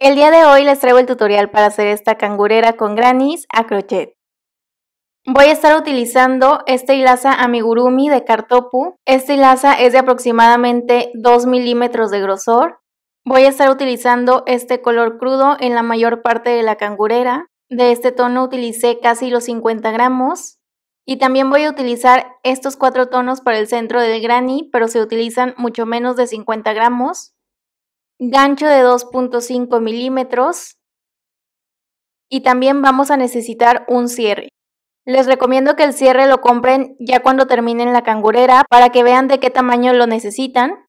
El día de hoy les traigo el tutorial para hacer esta cangurera con grannys a crochet. Voy a estar utilizando este hilaza amigurumi de Kartopu. Este hilaza es de aproximadamente 2 milímetros de grosor. Voy a estar utilizando este color crudo en la mayor parte de la cangurera. De este tono utilicé casi los 50 gramos. Y también voy a utilizar estos cuatro tonos para el centro del granny, pero se utilizan mucho menos de 50 gramos gancho de 2.5 milímetros y también vamos a necesitar un cierre. Les recomiendo que el cierre lo compren ya cuando terminen la cangurera para que vean de qué tamaño lo necesitan.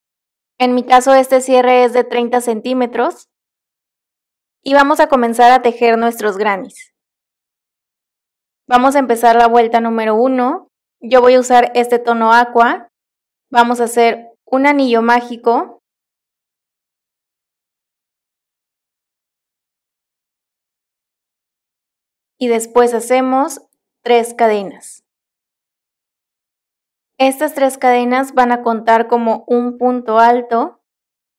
En mi caso este cierre es de 30 centímetros y vamos a comenzar a tejer nuestros granis. Vamos a empezar la vuelta número 1. Yo voy a usar este tono aqua. Vamos a hacer un anillo mágico y después hacemos tres cadenas. Estas tres cadenas van a contar como un punto alto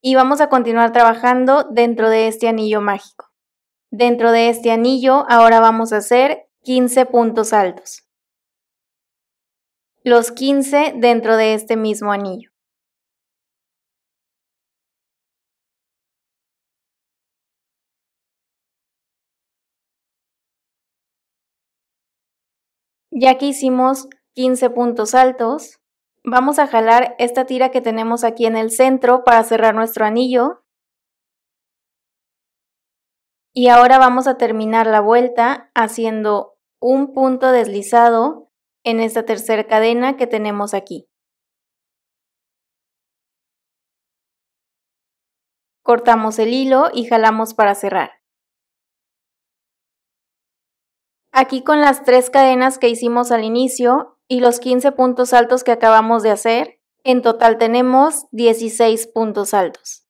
y vamos a continuar trabajando dentro de este anillo mágico. Dentro de este anillo ahora vamos a hacer 15 puntos altos. Los 15 dentro de este mismo anillo. Ya que hicimos 15 puntos altos, vamos a jalar esta tira que tenemos aquí en el centro para cerrar nuestro anillo. Y ahora vamos a terminar la vuelta haciendo un punto deslizado en esta tercera cadena que tenemos aquí. Cortamos el hilo y jalamos para cerrar. Aquí con las tres cadenas que hicimos al inicio y los 15 puntos altos que acabamos de hacer, en total tenemos 16 puntos altos.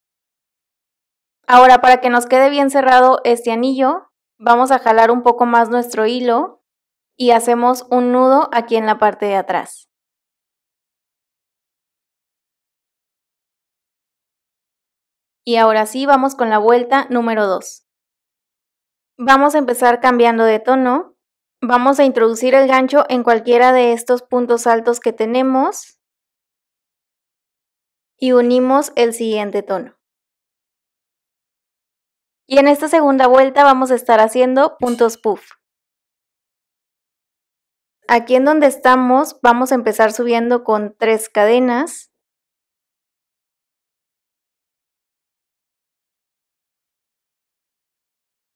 Ahora para que nos quede bien cerrado este anillo, vamos a jalar un poco más nuestro hilo y hacemos un nudo aquí en la parte de atrás. Y ahora sí vamos con la vuelta número 2. Vamos a empezar cambiando de tono Vamos a introducir el gancho en cualquiera de estos puntos altos que tenemos y unimos el siguiente tono. Y en esta segunda vuelta vamos a estar haciendo puntos puff. Aquí en donde estamos vamos a empezar subiendo con tres cadenas.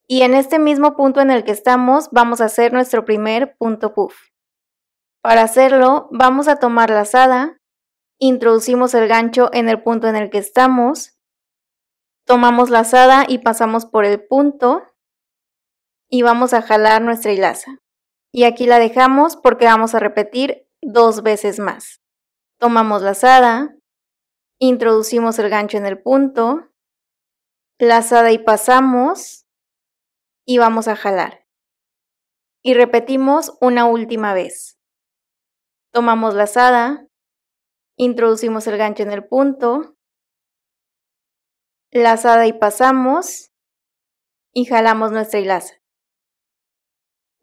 Y en este mismo punto en el que estamos vamos a hacer nuestro primer punto puff. Para hacerlo vamos a tomar la lazada, introducimos el gancho en el punto en el que estamos, tomamos la lazada y pasamos por el punto y vamos a jalar nuestra hilaza. Y aquí la dejamos porque vamos a repetir dos veces más. Tomamos la lazada, introducimos el gancho en el punto, lazada y pasamos, y vamos a jalar. Y repetimos una última vez. Tomamos la lazada, introducimos el gancho en el punto, lazada y pasamos y jalamos nuestra hilaza.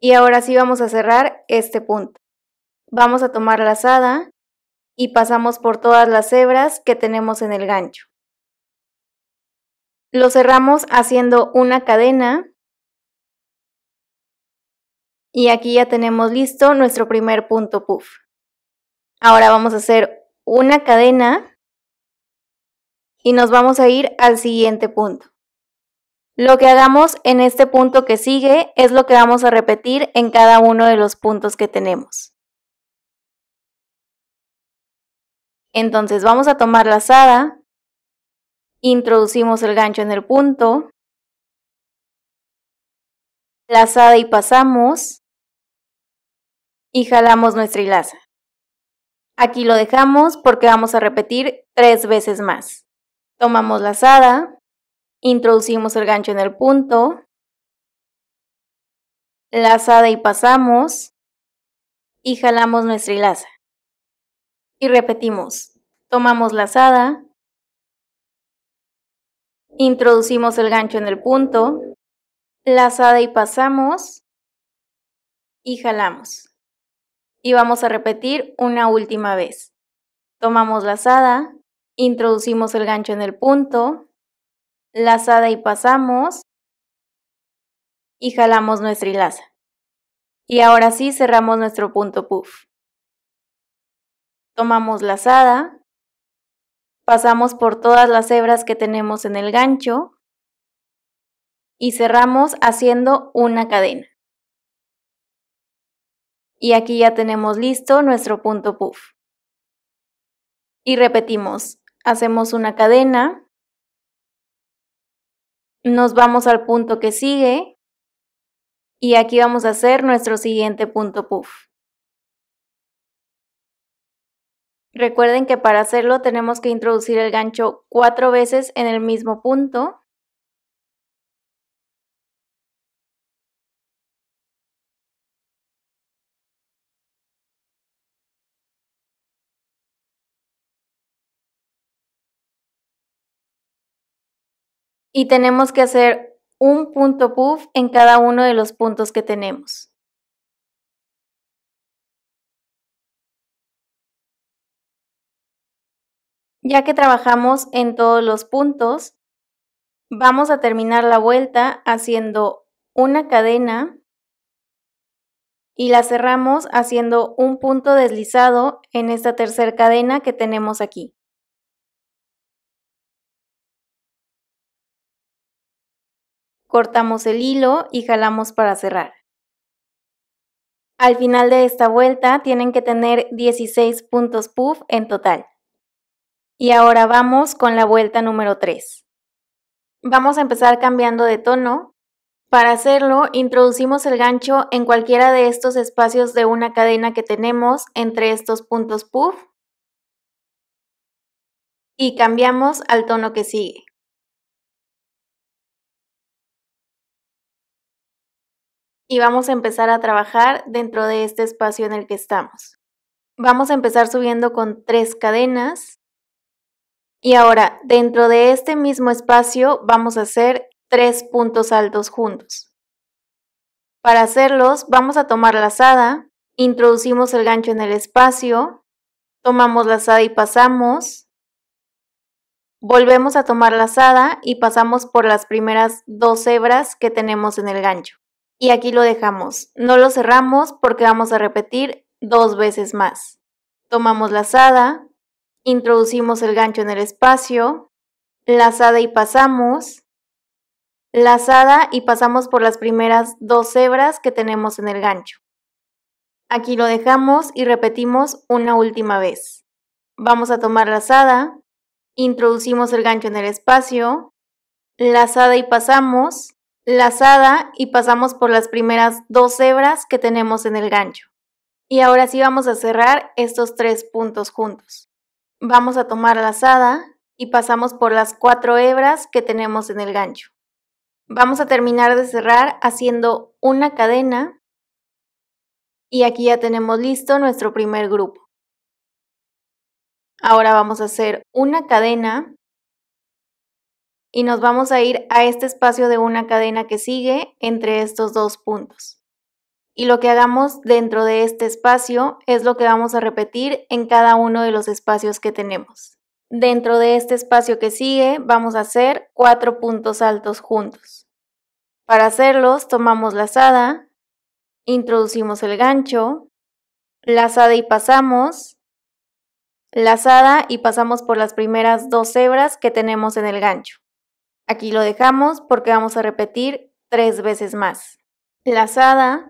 Y ahora sí vamos a cerrar este punto. Vamos a tomar la lazada y pasamos por todas las hebras que tenemos en el gancho. Lo cerramos haciendo una cadena y aquí ya tenemos listo nuestro primer punto puff. Ahora vamos a hacer una cadena y nos vamos a ir al siguiente punto. Lo que hagamos en este punto que sigue es lo que vamos a repetir en cada uno de los puntos que tenemos. Entonces vamos a tomar la lazada, introducimos el gancho en el punto, lazada y pasamos, y jalamos nuestra hilaza. Aquí lo dejamos porque vamos a repetir tres veces más. Tomamos la lazada, introducimos el gancho en el punto, lazada y pasamos y jalamos nuestra hilaza. Y repetimos, tomamos la lazada, introducimos el gancho en el punto, lazada y pasamos y jalamos y vamos a repetir una última vez. Tomamos lazada, introducimos el gancho en el punto, lazada y pasamos y jalamos nuestra hilaza. Y ahora sí cerramos nuestro punto puff. Tomamos lazada, pasamos por todas las hebras que tenemos en el gancho y cerramos haciendo una cadena. Y aquí ya tenemos listo nuestro punto puff. Y repetimos, hacemos una cadena, nos vamos al punto que sigue y aquí vamos a hacer nuestro siguiente punto puff. Recuerden que para hacerlo tenemos que introducir el gancho cuatro veces en el mismo punto y tenemos que hacer un punto puff en cada uno de los puntos que tenemos. Ya que trabajamos en todos los puntos, vamos a terminar la vuelta haciendo una cadena y la cerramos haciendo un punto deslizado en esta tercera cadena que tenemos aquí. Cortamos el hilo y jalamos para cerrar. Al final de esta vuelta tienen que tener 16 puntos puff en total. Y ahora vamos con la vuelta número 3. Vamos a empezar cambiando de tono. Para hacerlo, introducimos el gancho en cualquiera de estos espacios de una cadena que tenemos entre estos puntos puff y cambiamos al tono que sigue. y vamos a empezar a trabajar dentro de este espacio en el que estamos. Vamos a empezar subiendo con tres cadenas y ahora dentro de este mismo espacio vamos a hacer tres puntos altos juntos. Para hacerlos vamos a tomar la lazada, introducimos el gancho en el espacio, tomamos la lazada y pasamos, volvemos a tomar la lazada y pasamos por las primeras dos hebras que tenemos en el gancho. Y aquí lo dejamos. No lo cerramos porque vamos a repetir dos veces más. Tomamos la lazada, introducimos el gancho en el espacio, lazada y pasamos, lazada y pasamos por las primeras dos hebras que tenemos en el gancho. Aquí lo dejamos y repetimos una última vez. Vamos a tomar la lazada, introducimos el gancho en el espacio, lazada y pasamos, lazada y pasamos por las primeras dos hebras que tenemos en el gancho. Y ahora sí vamos a cerrar estos tres puntos juntos. Vamos a tomar lazada y pasamos por las cuatro hebras que tenemos en el gancho. Vamos a terminar de cerrar haciendo una cadena y aquí ya tenemos listo nuestro primer grupo. Ahora vamos a hacer una cadena y nos vamos a ir a este espacio de una cadena que sigue entre estos dos puntos. Y lo que hagamos dentro de este espacio es lo que vamos a repetir en cada uno de los espacios que tenemos. Dentro de este espacio que sigue vamos a hacer cuatro puntos altos juntos. Para hacerlos tomamos lazada, introducimos el gancho, lazada y pasamos, lazada y pasamos por las primeras dos hebras que tenemos en el gancho. Aquí lo dejamos porque vamos a repetir tres veces más. Lazada,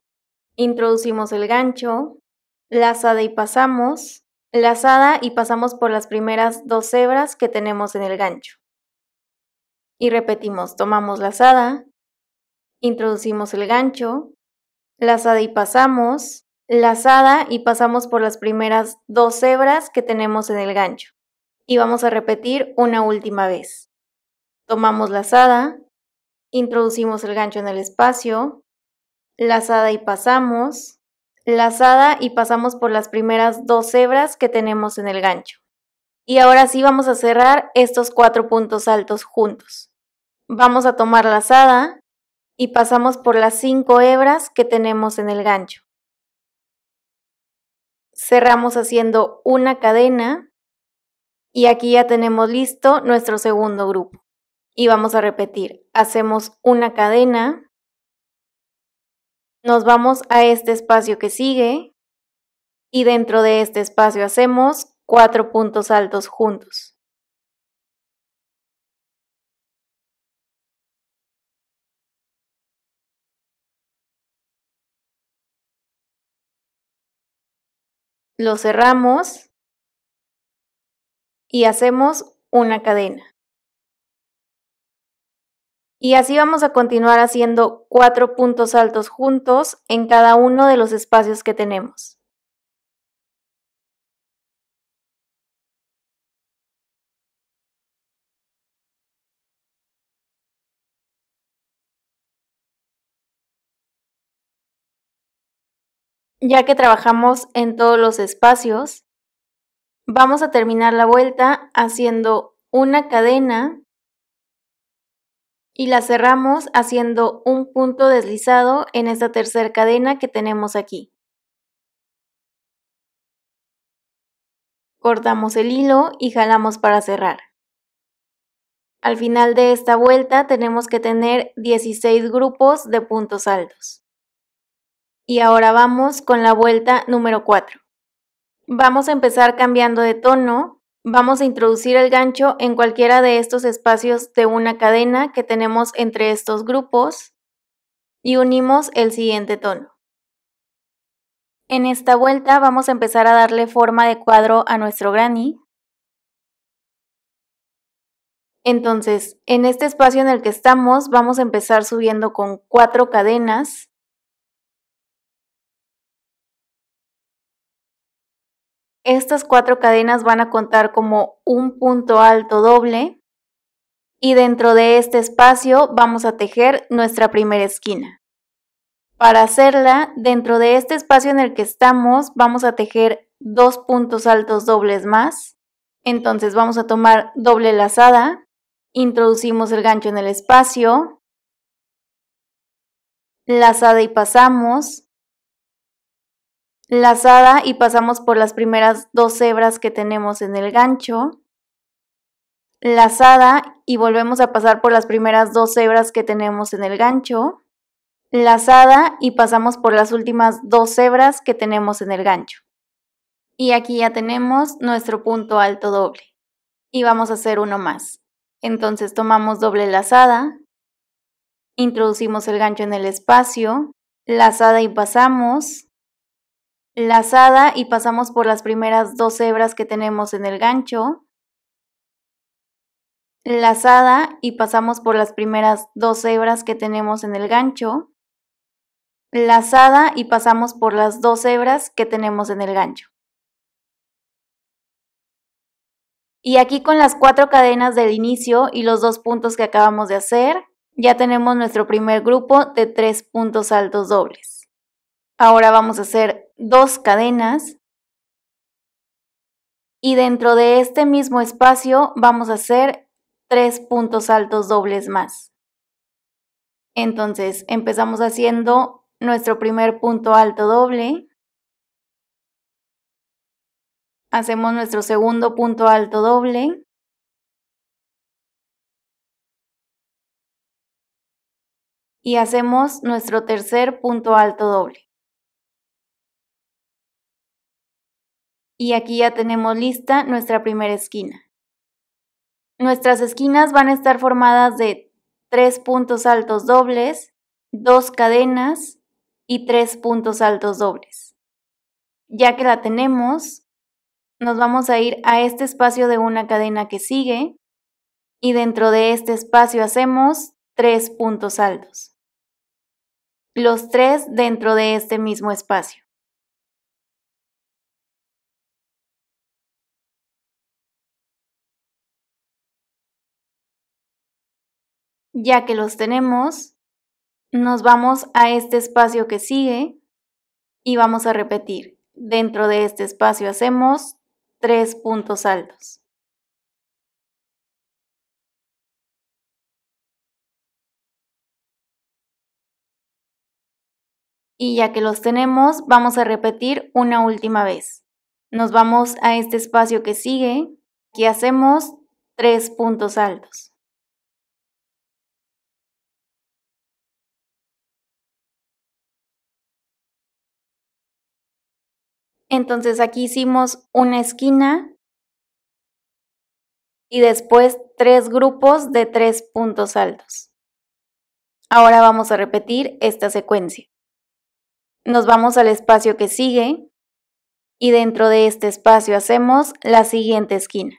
introducimos el gancho, lazada y pasamos, lazada y pasamos por las primeras dos hebras que tenemos en el gancho. Y repetimos, tomamos lazada, introducimos el gancho, lazada y pasamos, lazada y pasamos por las primeras dos hebras que tenemos en el gancho. Y vamos a repetir una última vez. Tomamos lazada, introducimos el gancho en el espacio, lazada y pasamos, lazada y pasamos por las primeras dos hebras que tenemos en el gancho. Y ahora sí vamos a cerrar estos cuatro puntos altos juntos. Vamos a tomar lazada y pasamos por las cinco hebras que tenemos en el gancho. Cerramos haciendo una cadena y aquí ya tenemos listo nuestro segundo grupo y vamos a repetir. Hacemos una cadena, nos vamos a este espacio que sigue y dentro de este espacio hacemos cuatro puntos altos juntos. Lo cerramos y hacemos una cadena. Y así vamos a continuar haciendo cuatro puntos altos juntos en cada uno de los espacios que tenemos. Ya que trabajamos en todos los espacios, vamos a terminar la vuelta haciendo una cadena y la cerramos haciendo un punto deslizado en esta tercera cadena que tenemos aquí. Cortamos el hilo y jalamos para cerrar. Al final de esta vuelta tenemos que tener 16 grupos de puntos altos. Y ahora vamos con la vuelta número 4. Vamos a empezar cambiando de tono Vamos a introducir el gancho en cualquiera de estos espacios de una cadena que tenemos entre estos grupos y unimos el siguiente tono. En esta vuelta vamos a empezar a darle forma de cuadro a nuestro granny. Entonces, en este espacio en el que estamos, vamos a empezar subiendo con cuatro cadenas Estas cuatro cadenas van a contar como un punto alto doble y dentro de este espacio vamos a tejer nuestra primera esquina. Para hacerla, dentro de este espacio en el que estamos vamos a tejer dos puntos altos dobles más. Entonces vamos a tomar doble lazada, introducimos el gancho en el espacio, lazada y pasamos, lazada y pasamos por las primeras dos hebras que tenemos en el gancho, lazada y volvemos a pasar por las primeras dos hebras que tenemos en el gancho, lazada y pasamos por las últimas dos hebras que tenemos en el gancho. Y aquí ya tenemos nuestro punto alto doble. Y vamos a hacer uno más. Entonces tomamos doble lazada, introducimos el gancho en el espacio, lazada y pasamos, lazada y pasamos por las primeras dos hebras que tenemos en el gancho. Lazada y pasamos por las primeras dos hebras que tenemos en el gancho. Lazada y pasamos por las dos hebras que tenemos en el gancho. Y aquí con las cuatro cadenas del inicio y los dos puntos que acabamos de hacer, ya tenemos nuestro primer grupo de tres puntos altos dobles. Ahora vamos a hacer dos cadenas y dentro de este mismo espacio vamos a hacer tres puntos altos dobles más. Entonces empezamos haciendo nuestro primer punto alto doble. Hacemos nuestro segundo punto alto doble. Y hacemos nuestro tercer punto alto doble. Y aquí ya tenemos lista nuestra primera esquina. Nuestras esquinas van a estar formadas de tres puntos altos dobles, dos cadenas y tres puntos altos dobles. Ya que la tenemos, nos vamos a ir a este espacio de una cadena que sigue y dentro de este espacio hacemos tres puntos altos. Los tres dentro de este mismo espacio. Ya que los tenemos, nos vamos a este espacio que sigue y vamos a repetir. Dentro de este espacio hacemos tres puntos altos. Y ya que los tenemos, vamos a repetir una última vez. Nos vamos a este espacio que sigue, y hacemos tres puntos altos. Entonces aquí hicimos una esquina y después tres grupos de tres puntos altos. Ahora vamos a repetir esta secuencia. Nos vamos al espacio que sigue y dentro de este espacio hacemos la siguiente esquina.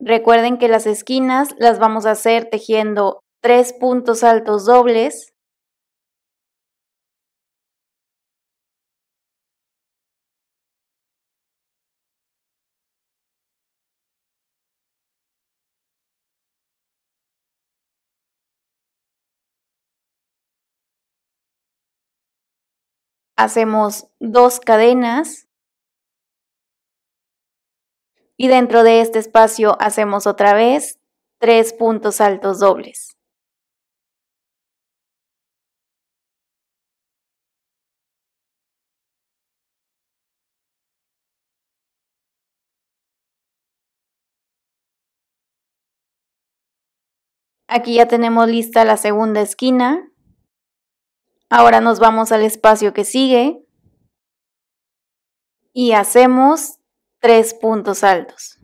Recuerden que las esquinas las vamos a hacer tejiendo tres puntos altos dobles hacemos dos cadenas y dentro de este espacio hacemos otra vez tres puntos altos dobles. Aquí ya tenemos lista la segunda esquina Ahora nos vamos al espacio que sigue y hacemos tres puntos altos.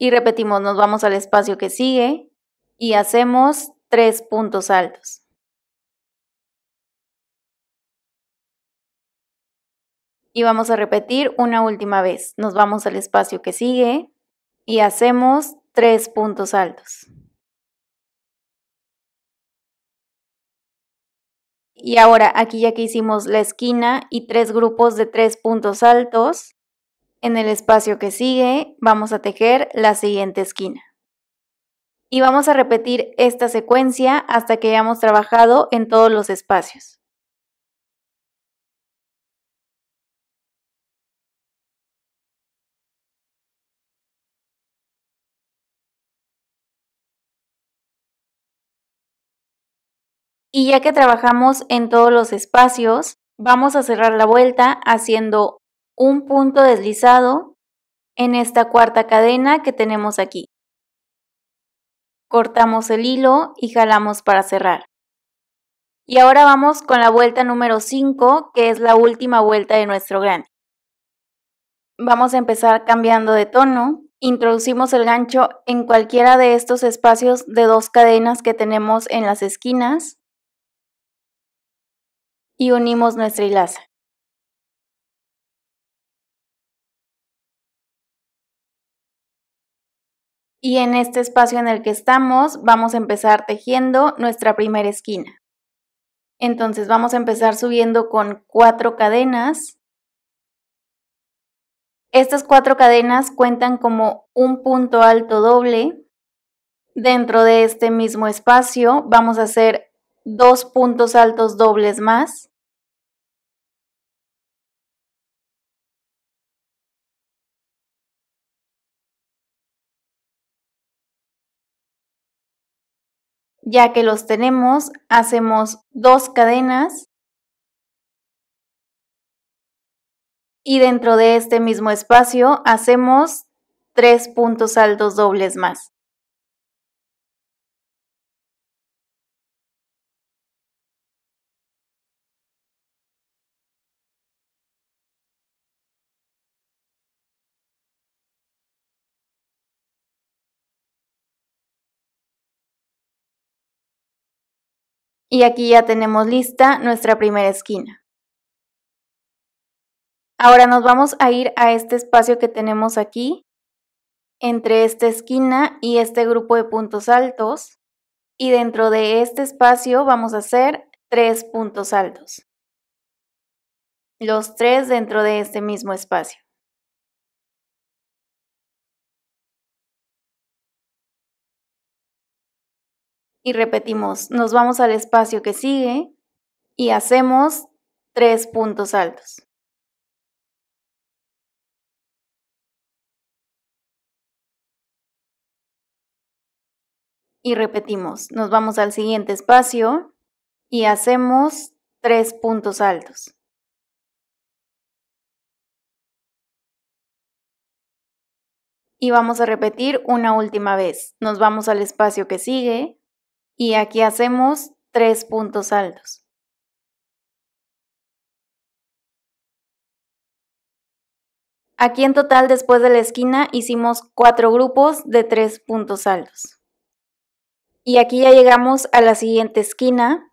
Y repetimos, nos vamos al espacio que sigue y hacemos tres puntos altos. Y vamos a repetir una última vez. Nos vamos al espacio que sigue y hacemos tres puntos altos. Y ahora aquí ya que hicimos la esquina y tres grupos de tres puntos altos, en el espacio que sigue vamos a tejer la siguiente esquina. Y vamos a repetir esta secuencia hasta que hayamos trabajado en todos los espacios. Y ya que trabajamos en todos los espacios, vamos a cerrar la vuelta haciendo un punto deslizado en esta cuarta cadena que tenemos aquí. Cortamos el hilo y jalamos para cerrar. Y ahora vamos con la vuelta número 5, que es la última vuelta de nuestro gran. Vamos a empezar cambiando de tono. Introducimos el gancho en cualquiera de estos espacios de dos cadenas que tenemos en las esquinas y unimos nuestra hilaza. Y en este espacio en el que estamos vamos a empezar tejiendo nuestra primera esquina. Entonces vamos a empezar subiendo con cuatro cadenas. Estas cuatro cadenas cuentan como un punto alto doble. Dentro de este mismo espacio vamos a hacer dos puntos altos dobles más. Ya que los tenemos, hacemos dos cadenas y dentro de este mismo espacio hacemos tres puntos altos dobles más. Y aquí ya tenemos lista nuestra primera esquina. Ahora nos vamos a ir a este espacio que tenemos aquí, entre esta esquina y este grupo de puntos altos. Y dentro de este espacio vamos a hacer tres puntos altos. Los tres dentro de este mismo espacio. y repetimos, nos vamos al espacio que sigue y hacemos tres puntos altos. Y repetimos, nos vamos al siguiente espacio y hacemos tres puntos altos. Y vamos a repetir una última vez. Nos vamos al espacio que sigue y aquí hacemos tres puntos altos. Aquí en total después de la esquina hicimos cuatro grupos de tres puntos altos. Y aquí ya llegamos a la siguiente esquina.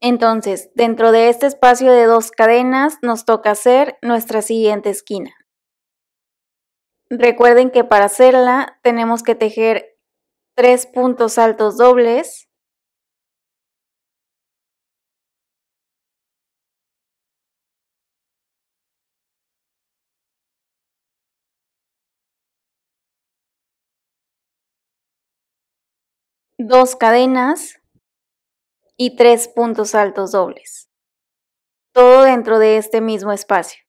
Entonces, dentro de este espacio de dos cadenas nos toca hacer nuestra siguiente esquina. Recuerden que para hacerla tenemos que tejer tres puntos altos dobles dos cadenas y tres puntos altos dobles. Todo dentro de este mismo espacio.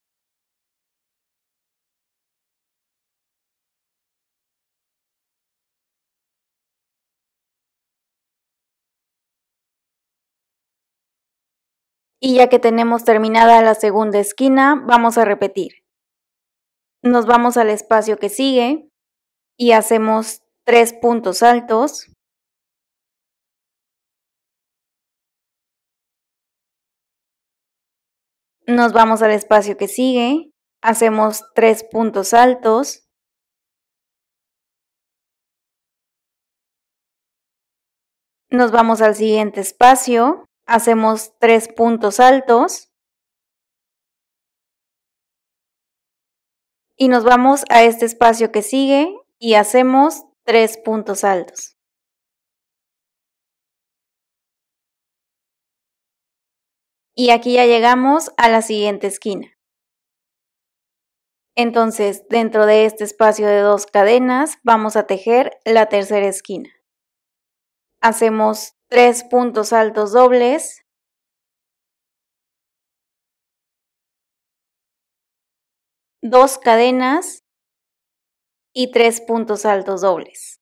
Y ya que tenemos terminada la segunda esquina, vamos a repetir. Nos vamos al espacio que sigue y hacemos tres puntos altos Nos vamos al espacio que sigue, hacemos tres puntos altos. Nos vamos al siguiente espacio, hacemos tres puntos altos. Y nos vamos a este espacio que sigue y hacemos tres puntos altos. y aquí ya llegamos a la siguiente esquina. Entonces, dentro de este espacio de dos cadenas, vamos a tejer la tercera esquina. Hacemos tres puntos altos dobles, dos cadenas y tres puntos altos dobles.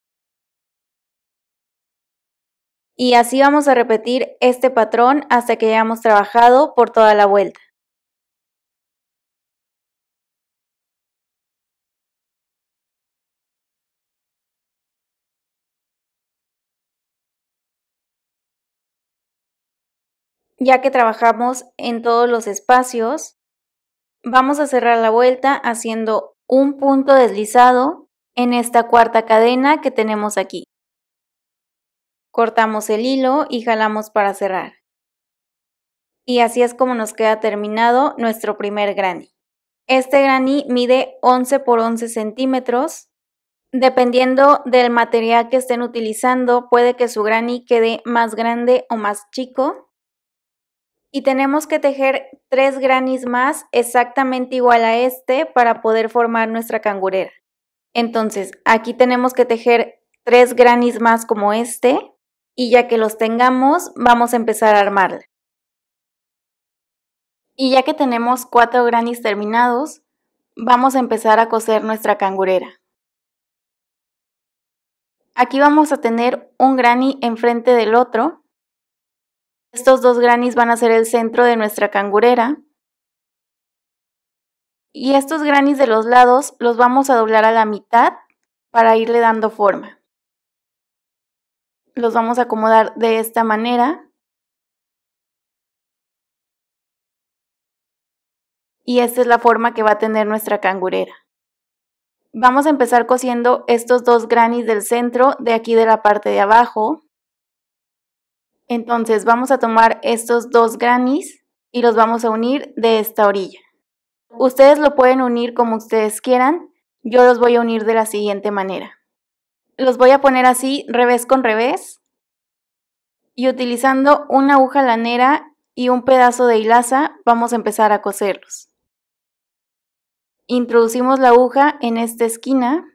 Y así vamos a repetir este patrón hasta que hayamos trabajado por toda la vuelta. Ya que trabajamos en todos los espacios, vamos a cerrar la vuelta haciendo un punto deslizado en esta cuarta cadena que tenemos aquí. Cortamos el hilo y jalamos para cerrar. Y así es como nos queda terminado nuestro primer granny. Este granny mide 11 por 11 centímetros. Dependiendo del material que estén utilizando, puede que su granny quede más grande o más chico. Y tenemos que tejer tres granis más exactamente igual a este para poder formar nuestra cangurera. Entonces, aquí tenemos que tejer tres granis más como este y ya que los tengamos, vamos a empezar a armarla. Y ya que tenemos cuatro granis terminados, vamos a empezar a coser nuestra cangurera. Aquí vamos a tener un granny enfrente del otro. Estos dos granis van a ser el centro de nuestra cangurera. Y estos granis de los lados los vamos a doblar a la mitad para irle dando forma los vamos a acomodar de esta manera. Y esta es la forma que va a tener nuestra cangurera. Vamos a empezar cosiendo estos dos granis del centro de aquí de la parte de abajo. Entonces vamos a tomar estos dos granis y los vamos a unir de esta orilla. Ustedes lo pueden unir como ustedes quieran, yo los voy a unir de la siguiente manera los voy a poner así, revés con revés. Y utilizando una aguja lanera y un pedazo de hilaza, vamos a empezar a coserlos. Introducimos la aguja en esta esquina.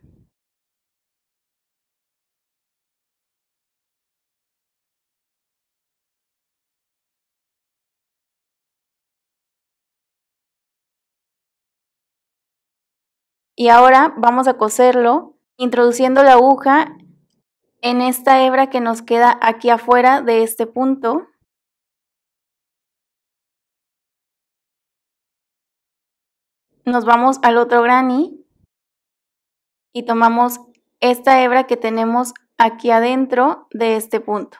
Y ahora vamos a coserlo introduciendo la aguja en esta hebra que nos queda aquí afuera de este punto. Nos vamos al otro granny y tomamos esta hebra que tenemos aquí adentro de este punto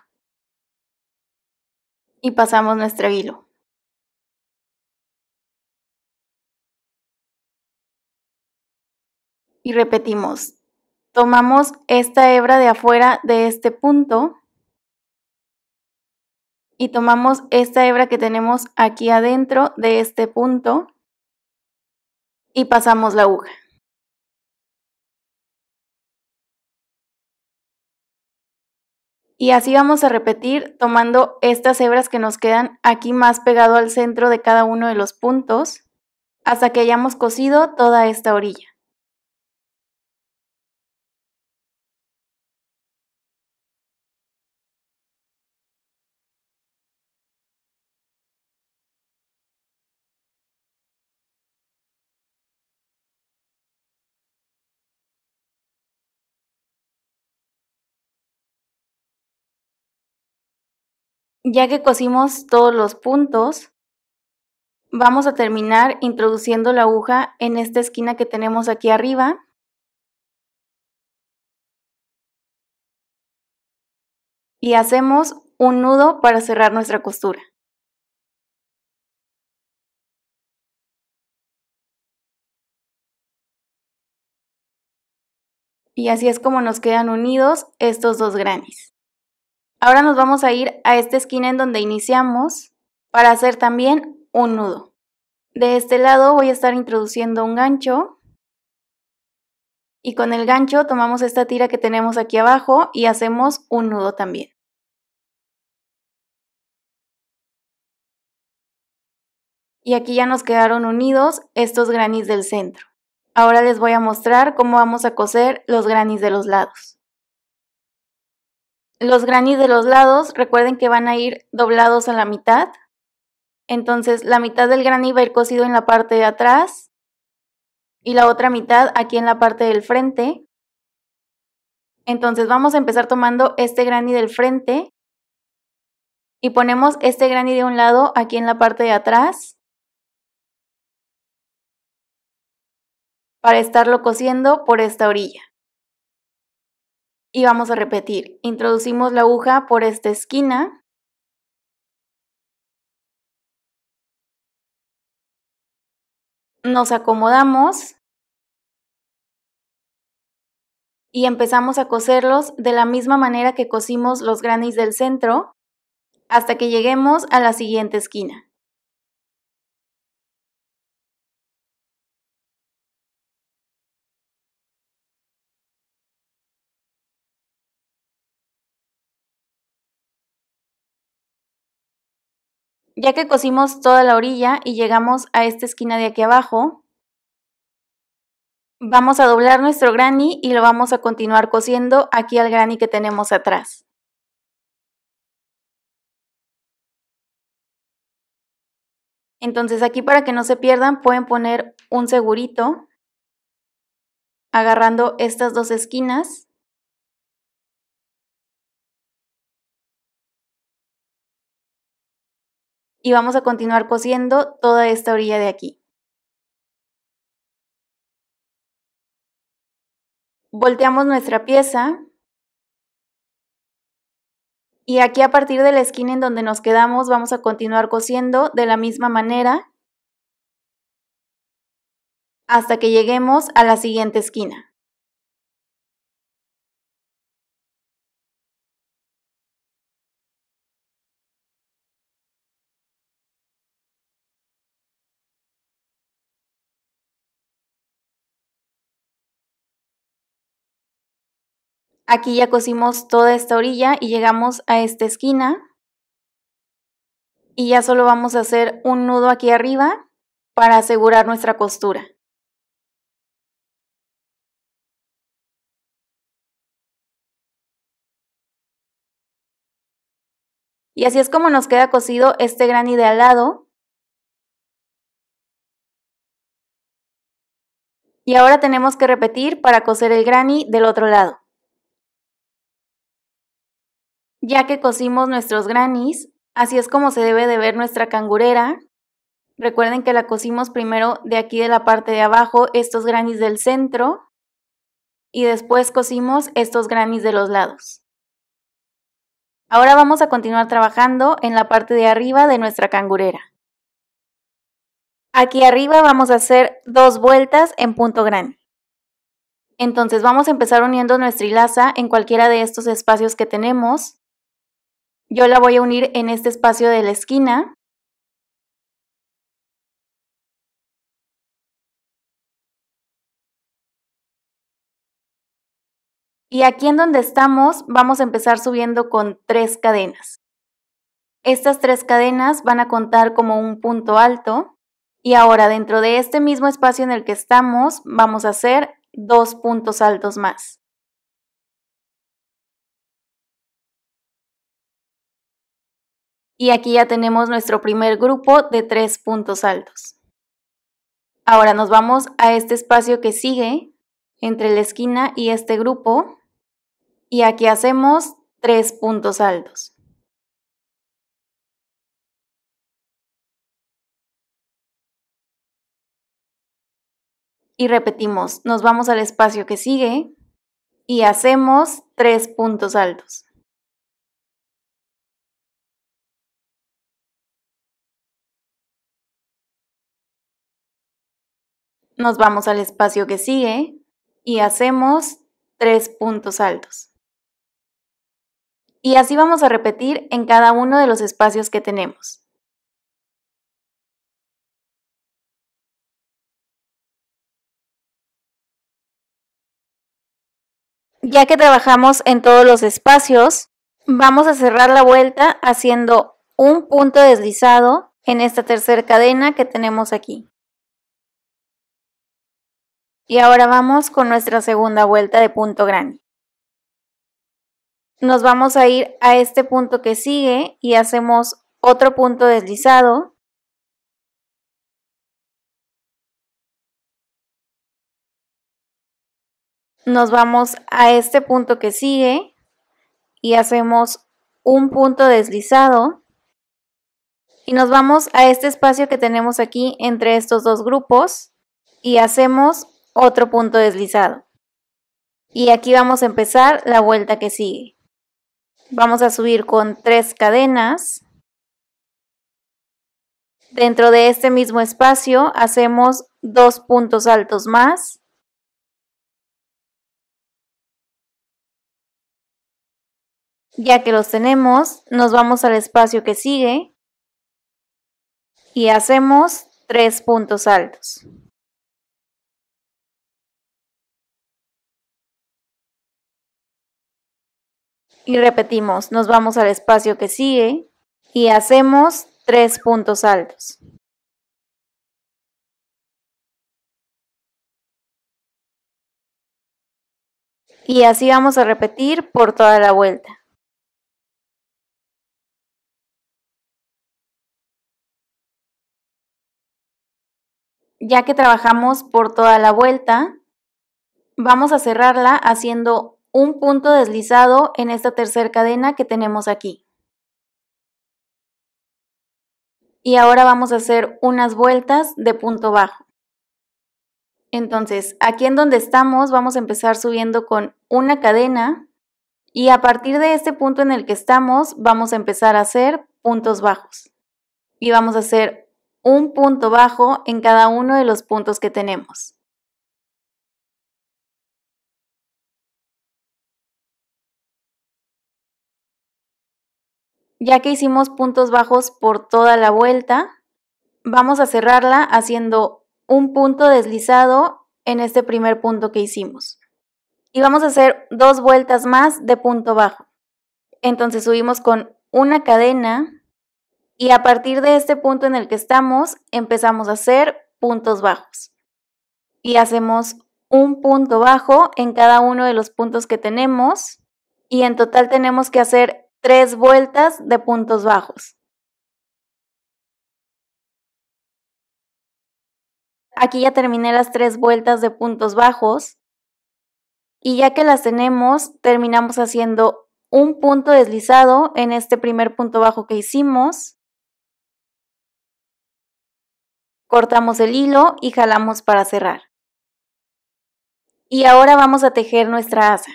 y pasamos nuestro hilo. Y repetimos tomamos esta hebra de afuera de este punto y tomamos esta hebra que tenemos aquí adentro de este punto y pasamos la aguja. Y así vamos a repetir tomando estas hebras que nos quedan aquí más pegado al centro de cada uno de los puntos hasta que hayamos cosido toda esta orilla. Ya que cosimos todos los puntos, vamos a terminar introduciendo la aguja en esta esquina que tenemos aquí arriba. Y hacemos un nudo para cerrar nuestra costura. Y así es como nos quedan unidos estos dos granis. Ahora nos vamos a ir a esta esquina en donde iniciamos para hacer también un nudo. De este lado voy a estar introduciendo un gancho y con el gancho tomamos esta tira que tenemos aquí abajo y hacemos un nudo también. Y aquí ya nos quedaron unidos estos granis del centro. Ahora les voy a mostrar cómo vamos a coser los granis de los lados. Los granis de los lados, recuerden que van a ir doblados a la mitad. Entonces, la mitad del granny va a ir cosido en la parte de atrás y la otra mitad aquí en la parte del frente. Entonces, vamos a empezar tomando este granny del frente y ponemos este granny de un lado aquí en la parte de atrás para estarlo cosiendo por esta orilla y vamos a repetir. Introducimos la aguja por esta esquina. Nos acomodamos y empezamos a coserlos de la misma manera que cosimos los granis del centro hasta que lleguemos a la siguiente esquina. Ya que cosimos toda la orilla y llegamos a esta esquina de aquí abajo, vamos a doblar nuestro granny y lo vamos a continuar cosiendo aquí al granny que tenemos atrás. Entonces aquí para que no se pierdan pueden poner un segurito agarrando estas dos esquinas y vamos a continuar cosiendo toda esta orilla de aquí. Volteamos nuestra pieza y aquí a partir de la esquina en donde nos quedamos vamos a continuar cosiendo de la misma manera hasta que lleguemos a la siguiente esquina. Aquí ya cosimos toda esta orilla y llegamos a esta esquina. Y ya solo vamos a hacer un nudo aquí arriba para asegurar nuestra costura. Y así es como nos queda cosido este gran lado. Y ahora tenemos que repetir para coser el granny del otro lado. Ya que cosimos nuestros granis, así es como se debe de ver nuestra cangurera. Recuerden que la cosimos primero de aquí de la parte de abajo, estos granis del centro, y después cosimos estos granis de los lados. Ahora vamos a continuar trabajando en la parte de arriba de nuestra cangurera. Aquí arriba vamos a hacer dos vueltas en punto gran. Entonces vamos a empezar uniendo nuestra hilaza en cualquiera de estos espacios que tenemos. Yo la voy a unir en este espacio de la esquina. Y aquí en donde estamos vamos a empezar subiendo con tres cadenas. Estas tres cadenas van a contar como un punto alto. Y ahora dentro de este mismo espacio en el que estamos vamos a hacer dos puntos altos más. Y aquí ya tenemos nuestro primer grupo de tres puntos altos. Ahora nos vamos a este espacio que sigue entre la esquina y este grupo. Y aquí hacemos tres puntos altos. Y repetimos, nos vamos al espacio que sigue y hacemos tres puntos altos. Nos vamos al espacio que sigue y hacemos tres puntos altos. Y así vamos a repetir en cada uno de los espacios que tenemos. Ya que trabajamos en todos los espacios, vamos a cerrar la vuelta haciendo un punto deslizado en esta tercera cadena que tenemos aquí. Y ahora vamos con nuestra segunda vuelta de punto grande Nos vamos a ir a este punto que sigue y hacemos otro punto deslizado nos vamos a este punto que sigue y hacemos un punto deslizado y nos vamos a este espacio que tenemos aquí entre estos dos grupos y hacemos otro punto deslizado. Y aquí vamos a empezar la vuelta que sigue. Vamos a subir con tres cadenas. Dentro de este mismo espacio hacemos dos puntos altos más. Ya que los tenemos, nos vamos al espacio que sigue y hacemos tres puntos altos. Y repetimos, nos vamos al espacio que sigue y hacemos tres puntos altos. Y así vamos a repetir por toda la vuelta. Ya que trabajamos por toda la vuelta, vamos a cerrarla haciendo un punto deslizado en esta tercera cadena que tenemos aquí. Y ahora vamos a hacer unas vueltas de punto bajo. Entonces, aquí en donde estamos vamos a empezar subiendo con una cadena y a partir de este punto en el que estamos vamos a empezar a hacer puntos bajos. Y vamos a hacer un punto bajo en cada uno de los puntos que tenemos. Ya que hicimos puntos bajos por toda la vuelta, vamos a cerrarla haciendo un punto deslizado en este primer punto que hicimos. Y vamos a hacer dos vueltas más de punto bajo. Entonces subimos con una cadena y a partir de este punto en el que estamos empezamos a hacer puntos bajos. Y hacemos un punto bajo en cada uno de los puntos que tenemos y en total tenemos que hacer tres vueltas de puntos bajos. Aquí ya terminé las tres vueltas de puntos bajos y ya que las tenemos, terminamos haciendo un punto deslizado en este primer punto bajo que hicimos. Cortamos el hilo y jalamos para cerrar. Y ahora vamos a tejer nuestra asa.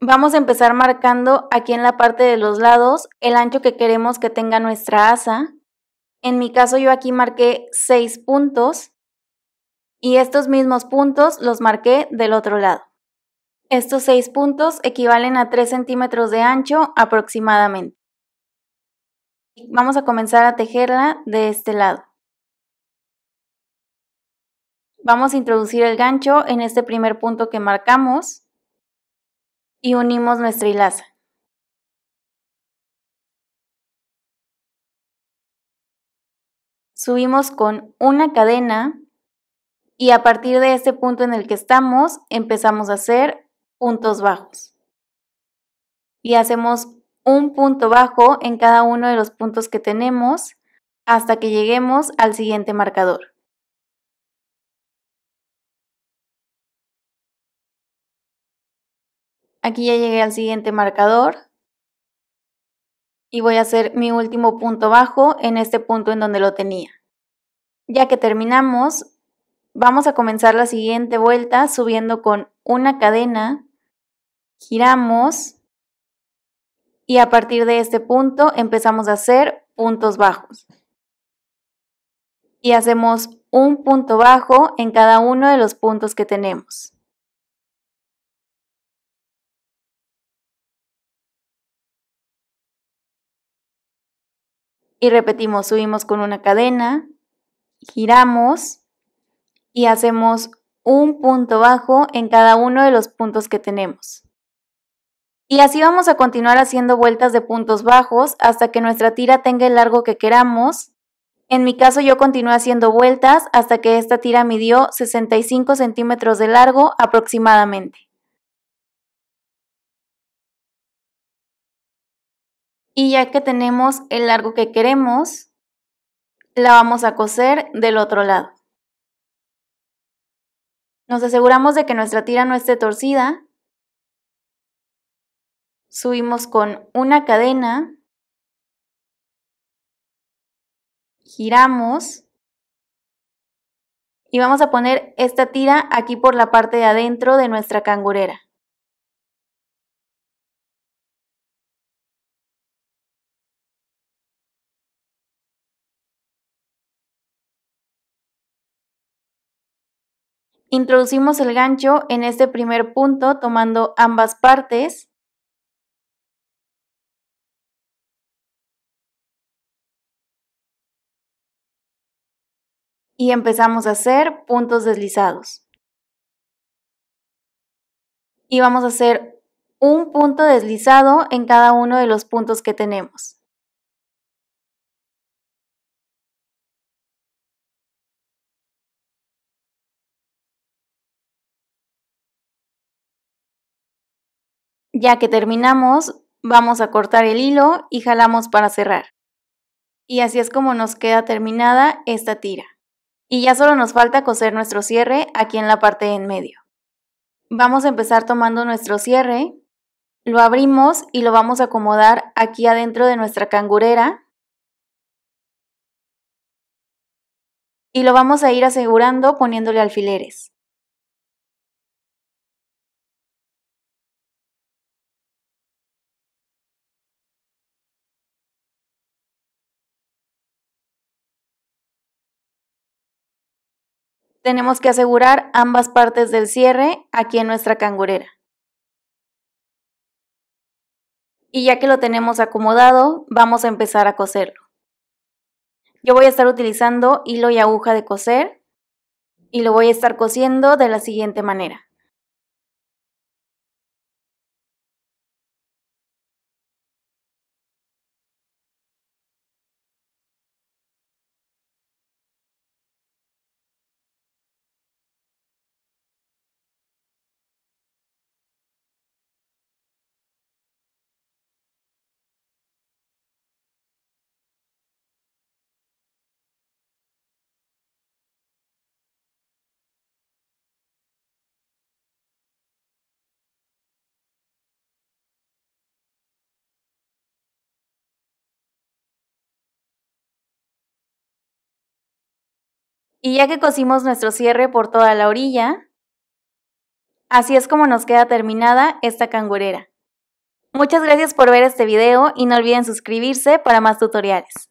Vamos a empezar marcando aquí en la parte de los lados el ancho que queremos que tenga nuestra asa. En mi caso yo aquí marqué 6 puntos y estos mismos puntos los marqué del otro lado. Estos 6 puntos equivalen a 3 centímetros de ancho aproximadamente. Vamos a comenzar a tejerla de este lado. Vamos a introducir el gancho en este primer punto que marcamos y unimos nuestra hilaza. Subimos con una cadena y a partir de este punto en el que estamos empezamos a hacer puntos bajos. Y hacemos un punto bajo en cada uno de los puntos que tenemos hasta que lleguemos al siguiente marcador. Aquí ya llegué al siguiente marcador y voy a hacer mi último punto bajo en este punto en donde lo tenía. Ya que terminamos, vamos a comenzar la siguiente vuelta subiendo con una cadena, giramos y a partir de este punto empezamos a hacer puntos bajos. Y hacemos un punto bajo en cada uno de los puntos que tenemos. Y repetimos, subimos con una cadena, giramos y hacemos un punto bajo en cada uno de los puntos que tenemos. Y así vamos a continuar haciendo vueltas de puntos bajos hasta que nuestra tira tenga el largo que queramos. En mi caso yo continué haciendo vueltas hasta que esta tira midió 65 centímetros de largo aproximadamente. Y ya que tenemos el largo que queremos, la vamos a coser del otro lado. Nos aseguramos de que nuestra tira no esté torcida. Subimos con una cadena. Giramos. Y vamos a poner esta tira aquí por la parte de adentro de nuestra cangurera. Introducimos el gancho en este primer punto tomando ambas partes. Y empezamos a hacer puntos deslizados. Y vamos a hacer un punto deslizado en cada uno de los puntos que tenemos. Ya que terminamos, vamos a cortar el hilo y jalamos para cerrar. Y así es como nos queda terminada esta tira. Y ya solo nos falta coser nuestro cierre aquí en la parte de en medio. Vamos a empezar tomando nuestro cierre, lo abrimos y lo vamos a acomodar aquí adentro de nuestra cangurera. Y lo vamos a ir asegurando poniéndole alfileres. Tenemos que asegurar ambas partes del cierre aquí en nuestra cangurera. Y ya que lo tenemos acomodado, vamos a empezar a coserlo. Yo voy a estar utilizando hilo y aguja de coser y lo voy a estar cosiendo de la siguiente manera. Y ya que cosimos nuestro cierre por toda la orilla, así es como nos queda terminada esta cangurera. Muchas gracias por ver este video y no olviden suscribirse para más tutoriales.